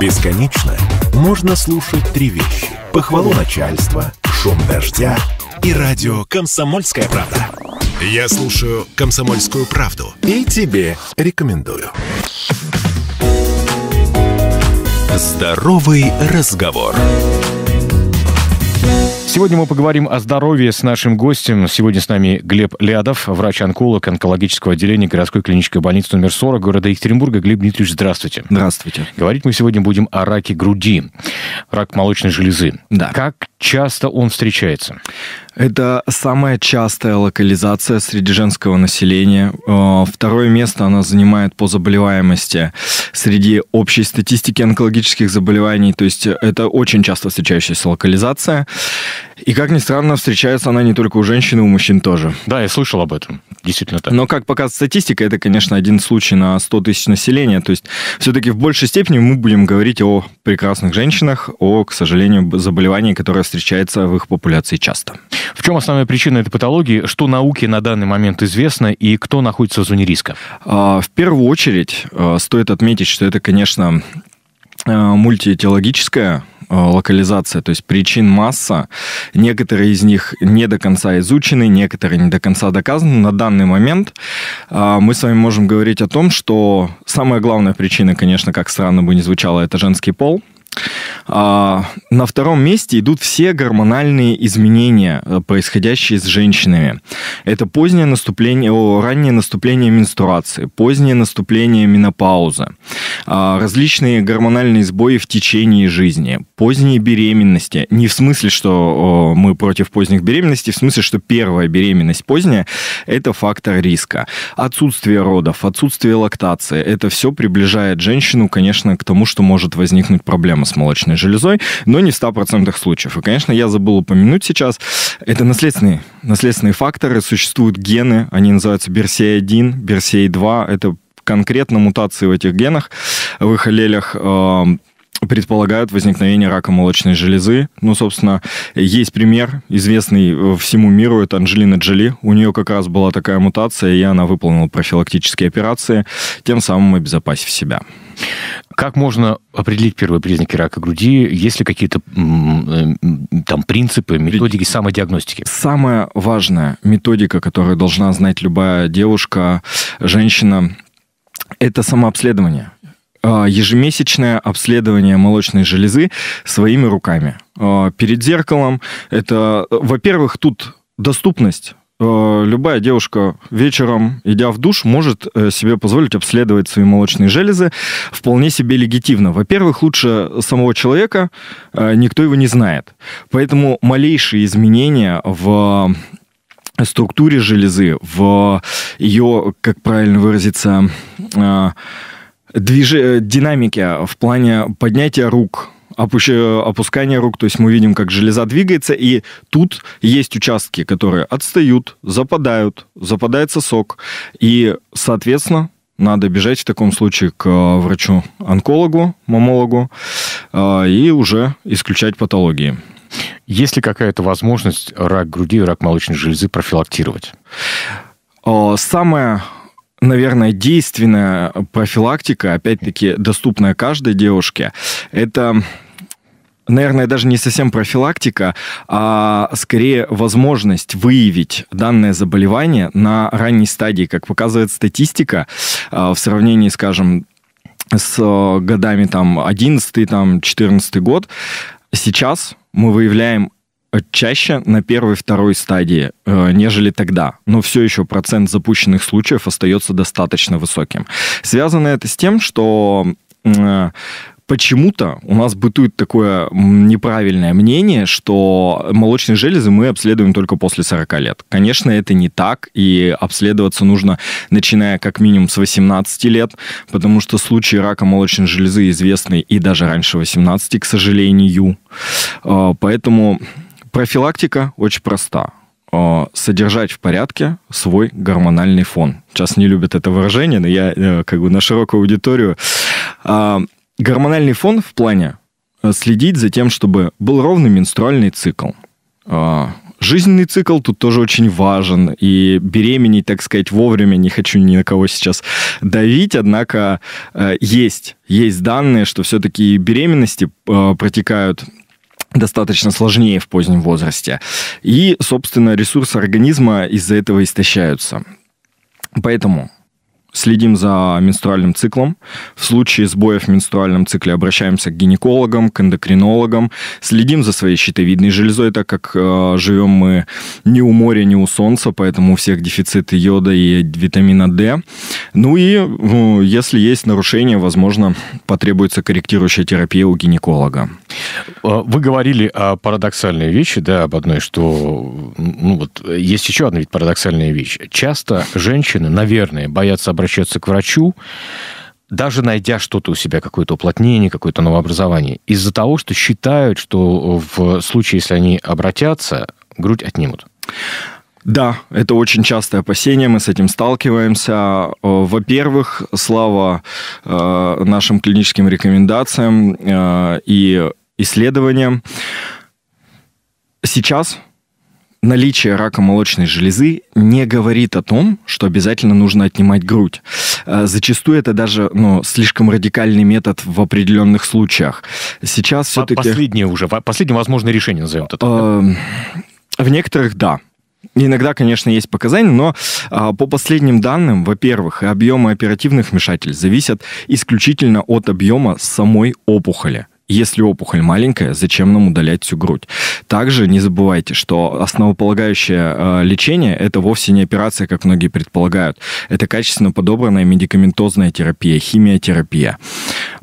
Бесконечно можно слушать три вещи. Похвалу начальства, шум дождя и радио «Комсомольская правда». Я слушаю «Комсомольскую правду» и тебе рекомендую. «Здоровый разговор». Сегодня мы поговорим о здоровье с нашим гостем. Сегодня с нами Глеб Лядов, врач-онколог онкологического отделения городской клинической больницы номер 40 города Екатеринбурга. Глеб Дмитриевич, здравствуйте. Здравствуйте. Говорить мы сегодня будем о раке груди, рак молочной железы. Да. Как часто он встречается? Это самая частая локализация среди женского населения. Э, второе место она занимает по заболеваемости среди общей статистики онкологических заболеваний. То есть э, это очень часто встречающаяся локализация. И, как ни странно, встречается она не только у женщин, и у мужчин тоже. Да, я слышал об этом. Действительно так. Но, как показывает статистика, это, конечно, один случай на 100 тысяч населения. То есть, все-таки в большей степени мы будем говорить о прекрасных женщинах, о, к сожалению, заболевании, которое встречается в их популяции часто. В чем основная причина этой патологии? Что науке на данный момент известно и кто находится в зоне риска? А, в первую очередь а, стоит отметить, что это, конечно, а, мультиэтиологическая Э, локализация, то есть причин масса. Некоторые из них не до конца изучены, некоторые не до конца доказаны. На данный момент э, мы с вами можем говорить о том, что самая главная причина, конечно, как странно бы не звучало, это женский пол – а, на втором месте идут все гормональные изменения, э, происходящие с женщинами. Это позднее наступление, о, раннее наступление менструации, позднее наступление менопаузы, а, различные гормональные сбои в течение жизни, поздние беременности. Не в смысле, что о, мы против поздних беременностей, в смысле, что первая беременность поздняя – это фактор риска. Отсутствие родов, отсутствие лактации – это все приближает женщину, конечно, к тому, что может возникнуть проблема проблема с молочной железой, но не в 100% случаев. И, конечно, я забыл упомянуть сейчас, это наследственные, наследственные факторы, существуют гены, они называются BRCA1, BRCA2, это конкретно мутации в этих генах, в их аллелях, э, предполагают возникновение рака молочной железы. Ну, собственно, есть пример, известный э, всему миру, это Анджелина Джоли. У нее как раз была такая мутация, и она выполнила профилактические операции, тем самым обезопасив себя. Как можно определить первые признаки рака груди? Есть ли какие-то э, там принципы, методики самодиагностики? Самая важная методика, которую должна знать любая девушка, женщина, это самообследование а, ежемесячное обследование молочной железы своими руками. А, перед зеркалом это, э, во-первых, тут доступность Э, любая девушка вечером, идя в душ, может э, себе позволить обследовать свои молочные железы вполне себе легитимно. Во-первых, лучше самого человека э, никто его не знает. Поэтому малейшие изменения в структуре железы, в ее, как правильно выразиться, движ... динамике в плане поднятия рук, опускание рук, то есть мы видим, как железа двигается, и тут есть участки, которые отстают, западают, западает сок, и, соответственно, надо бежать в таком случае к а, врачу-онкологу, мамологу, а, и уже исключать патологии. Есть ли какая-то возможность рак груди рак молочной железы профилактировать? А, самое наверное, действенная профилактика, опять-таки, доступная каждой девушке, это наверное, даже не совсем профилактика, а скорее возможность выявить данное заболевание на ранней стадии. Как показывает статистика, а, в сравнении, скажем, с годами там 11 там 14 год, сейчас мы выявляем чаще на первой-второй стадии, э, нежели тогда, но все еще процент запущенных случаев остается достаточно высоким. Связано это с тем, что э, почему-то у нас бытует такое неправильное мнение, что молочные железы мы обследуем только после 40 лет. Конечно, это не так, и обследоваться нужно, начиная как минимум с 18 лет, потому что случаи рака молочной железы известны и даже раньше 18, к сожалению. Э, поэтому Профилактика очень проста. Э, содержать в порядке свой гормональный фон. Сейчас не любят это выражение, но я э, как бы на широкую аудиторию. А, гормональный фон в плане э, следить за тем, чтобы был ровный менструальный цикл. Жизненный цикл тут тоже очень важен, и беременеть, так сказать, вовремя, не хочу ни на кого сейчас давить, однако э, есть, есть данные, что все-таки беременности э, протекают достаточно сложнее в позднем возрасте. И, собственно, ресурсы организма из-за этого истощаются. Поэтому следим за менструальным циклом. В случае сбоев в менструальном цикле обращаемся к гинекологам, к эндокринологам, следим за своей щитовидной железой, так как э, живем мы не у моря, не у солнца, поэтому у всех дефициты йода и витамина D. Ну и э, если есть нарушение, возможно, потребуется корректирующая терапия у гинеколога. Э, вы говорили о парадоксальной вещи, да, об одной, что ну, вот, есть еще одна ведь парадоксальная вещь. Часто женщины, наверное, боятся обращаться к врачу, даже найдя что-то у себя, какое-то уплотнение, какое-то новообразование, из-за того, что считают, что в случае, если они обратятся, грудь отнимут. Да, это очень частое опасение, мы с этим сталкиваемся. Э, во-первых, слава э, нашим клиническим рекомендациям и исследованиям. Сейчас наличие рака молочной железы не говорит о том, что обязательно нужно отнимать грудь. Э, зачастую это даже ну, слишком радикальный метод в определенных случаях. Сейчас все-таки... Последнее уже, последнее возможное решение назовем это. Эм, в некоторых – да. Иногда, конечно, есть показания, но а, по последним данным, во-первых, объемы оперативных вмешательств зависят исключительно от объема самой опухоли. Если опухоль маленькая, зачем нам удалять всю грудь? Также не забывайте, что основополагающее э, лечение – это вовсе не операция, как многие предполагают. Это качественно подобранная медикаментозная терапия, химиотерапия.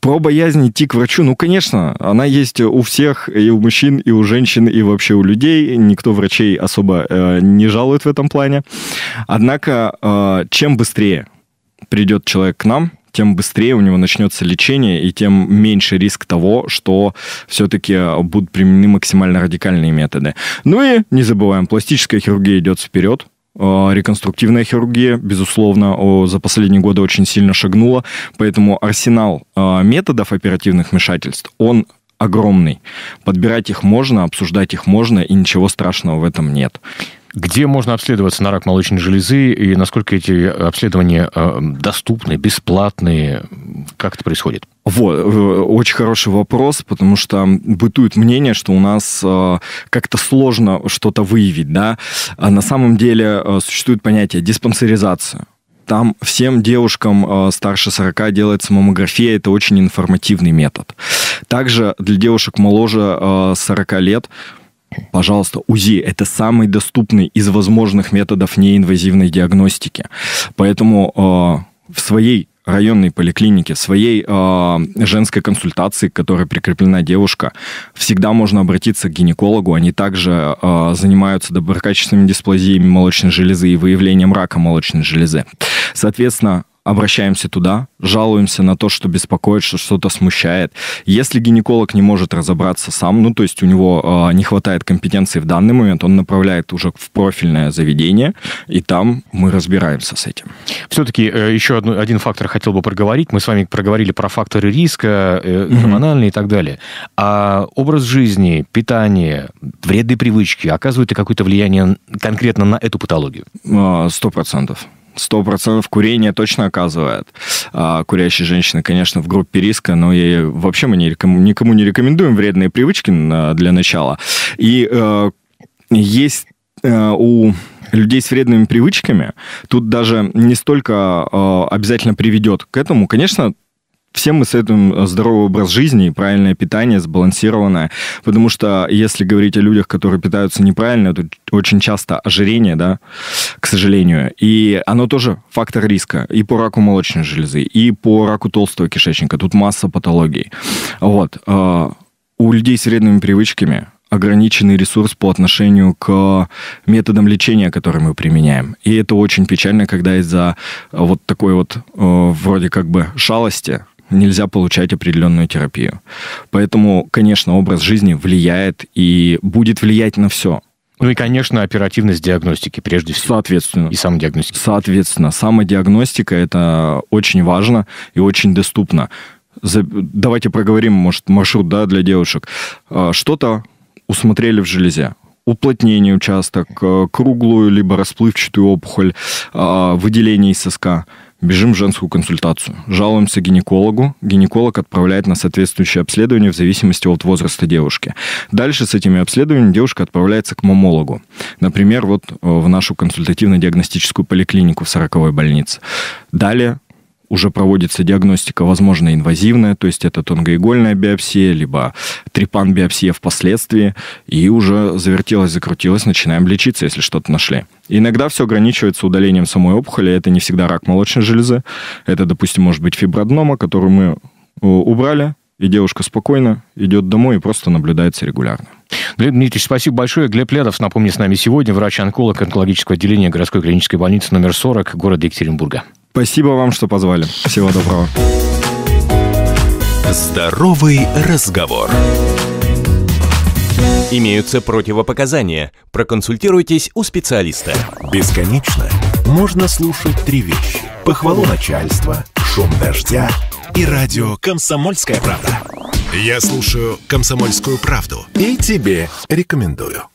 Про боязнь идти к врачу, ну, конечно, она есть у всех, и у мужчин, и у женщин, и вообще у людей. Никто врачей особо э, не жалует в этом плане. Однако, э, чем быстрее придет человек к нам – тем быстрее у него начнется лечение, и тем меньше риск того, что все-таки э, будут применены максимально радикальные методы. Ну и не забываем, пластическая хирургия идет вперед, э, реконструктивная хирургия, безусловно, за последние годы очень сильно шагнула, поэтому арсенал э, методов оперативных вмешательств, он огромный. Подбирать их можно, обсуждать их можно, и ничего страшного в этом нет. Где можно обследоваться на рак молочной железы и насколько эти э, обследования э, доступны, бесплатные? Как это происходит? Вот, э, очень хороший вопрос, потому что бытует мнение, что у нас как-то сложно что-то выявить, да. А на самом деле существует понятие диспансеризация там всем девушкам старше 40 делается маммография, это очень информативный метод. Также для девушек моложе 40 лет Пожалуйста, УЗИ – это самый доступный из возможных методов неинвазивной диагностики. Поэтому э, в своей районной поликлинике, своей э, женской консультации, к которой прикреплена девушка, всегда можно обратиться к гинекологу. Они также э, занимаются доброкачественными дисплазиями молочной железы и выявлением рака молочной железы. Соответственно, обращаемся туда, жалуемся на то, что беспокоит, что что-то смущает. Если гинеколог не может разобраться сам, ну то есть у него э, не хватает компетенции в данный момент, он направляет уже в профильное заведение, и там мы разбираемся с этим. Все-таки э, еще одну, один фактор хотел бы проговорить. Мы с вами проговорили про факторы риска, э, гормональные mm-hmm. и так далее. А образ жизни, питание, вредные привычки оказывают ли какое-то влияние конкретно на эту патологию? А, сто процентов сто процентов курение точно оказывает. А курящие женщины, конечно, в группе риска, но и вообще мы не реком... никому не рекомендуем вредные привычки для начала. И э, есть э, у людей с вредными привычками, тут даже не столько э, обязательно приведет к этому. Конечно, Всем мы советуем э, здоровый образ жизни, правильное питание, сбалансированное, потому что если говорить о людях, которые питаются неправильно, то очень часто ожирение, да, к сожалению, и оно тоже фактор риска и по раку молочной железы, и по раку толстого кишечника, тут масса патологий. Вот. Э, у людей с вредными привычками ограниченный ресурс по отношению к методам лечения, которые мы применяем. И это очень печально, когда из-за вот такой вот э, вроде как бы шалости нельзя получать определенную терапию. Поэтому, конечно, образ жизни влияет и будет влиять на все. Ну и, конечно, оперативность диагностики прежде всего. Соответственно. И самодиагностика. Соответственно, самодиагностика – это очень важно и очень доступно. Давайте проговорим, может, маршрут да, для девушек. А, что-то усмотрели в железе, уплотнение участок, а, круглую либо расплывчатую опухоль, а, выделение из соска – Бежим в женскую консультацию. Жалуемся гинекологу. Гинеколог отправляет на соответствующее обследование в зависимости от возраста девушки. Дальше с этими обследованиями девушка отправляется к мамологу. Например, вот э, в нашу консультативно-диагностическую поликлинику в 40-й больнице. Далее уже проводится диагностика, возможно, инвазивная, то есть это тонкоигольная биопсия, либо трепан-биопсия впоследствии, и уже завертелось, закрутилось, начинаем лечиться, если что-то нашли. Иногда все ограничивается удалением самой опухоли, это не всегда рак молочной железы, это, допустим, может быть фиброднома, которую мы э, убрали, и девушка спокойно идет домой и просто наблюдается регулярно. Глеб Дмитриевич, спасибо большое. Глеб Лядов, напомни с нами сегодня врач-онколог онкологического отделения городской клинической больницы номер 40 города Екатеринбурга. Спасибо вам, что позвали. Всего доброго. Здоровый разговор. Имеются противопоказания. Проконсультируйтесь у специалиста. Бесконечно можно слушать три вещи. Похвалу начальства, шум дождя и радио «Комсомольская правда». Я слушаю «Комсомольскую правду» и тебе рекомендую.